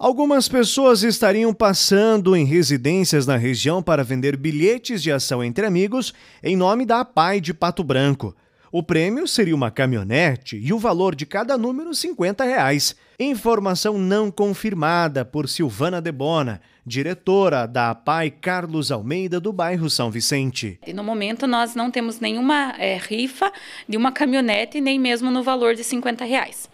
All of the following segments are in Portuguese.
Algumas pessoas estariam passando em residências na região para vender bilhetes de ação entre amigos em nome da Pai de Pato Branco. O prêmio seria uma caminhonete e o valor de cada número R$ 50 reais. Informação não confirmada por Silvana Debona, diretora da APAI Carlos Almeida do bairro São Vicente. E no momento nós não temos nenhuma é, rifa de uma caminhonete, nem mesmo no valor de 50 reais.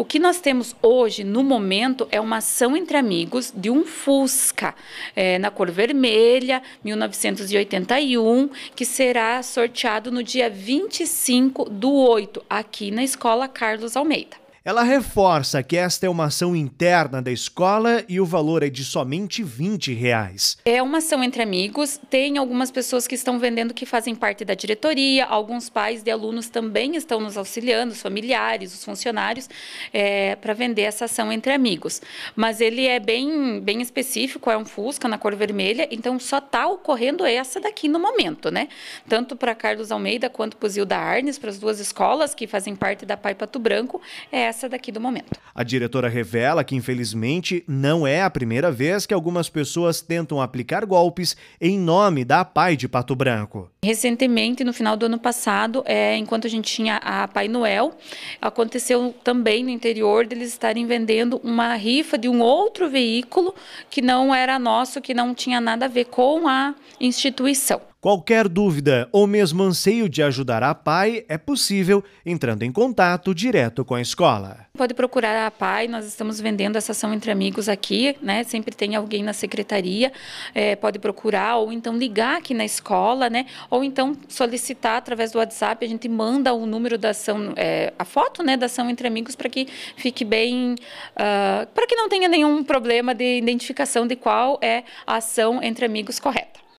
O que nós temos hoje, no momento, é uma ação entre amigos de um Fusca é, na cor vermelha, 1981, que será sorteado no dia 25 do 8, aqui na Escola Carlos Almeida. Ela reforça que esta é uma ação interna da escola e o valor é de somente 20 reais. É uma ação entre amigos, tem algumas pessoas que estão vendendo que fazem parte da diretoria, alguns pais de alunos também estão nos auxiliando, os familiares, os funcionários, é, para vender essa ação entre amigos. Mas ele é bem, bem específico, é um Fusca na cor vermelha, então só está ocorrendo essa daqui no momento, né? Tanto para Carlos Almeida quanto para o Zilda Arnes, para as duas escolas que fazem parte da Pai Pato Branco, é essa daqui do momento. A diretora revela que, infelizmente, não é a primeira vez que algumas pessoas tentam aplicar golpes em nome da Pai de Pato Branco. Recentemente, no final do ano passado, é, enquanto a gente tinha a Pai Noel, aconteceu também no interior deles estarem vendendo uma rifa de um outro veículo que não era nosso, que não tinha nada a ver com a instituição. Qualquer dúvida ou mesmo anseio de ajudar a PAI é possível entrando em contato direto com a escola. Pode procurar a PAI, nós estamos vendendo essa ação entre amigos aqui, né? Sempre tem alguém na secretaria, é, pode procurar ou então ligar aqui na escola, né? Ou então solicitar através do WhatsApp, a gente manda o número da ação, é, a foto, né, da ação entre amigos para que fique bem, uh, para que não tenha nenhum problema de identificação de qual é a ação entre amigos correta.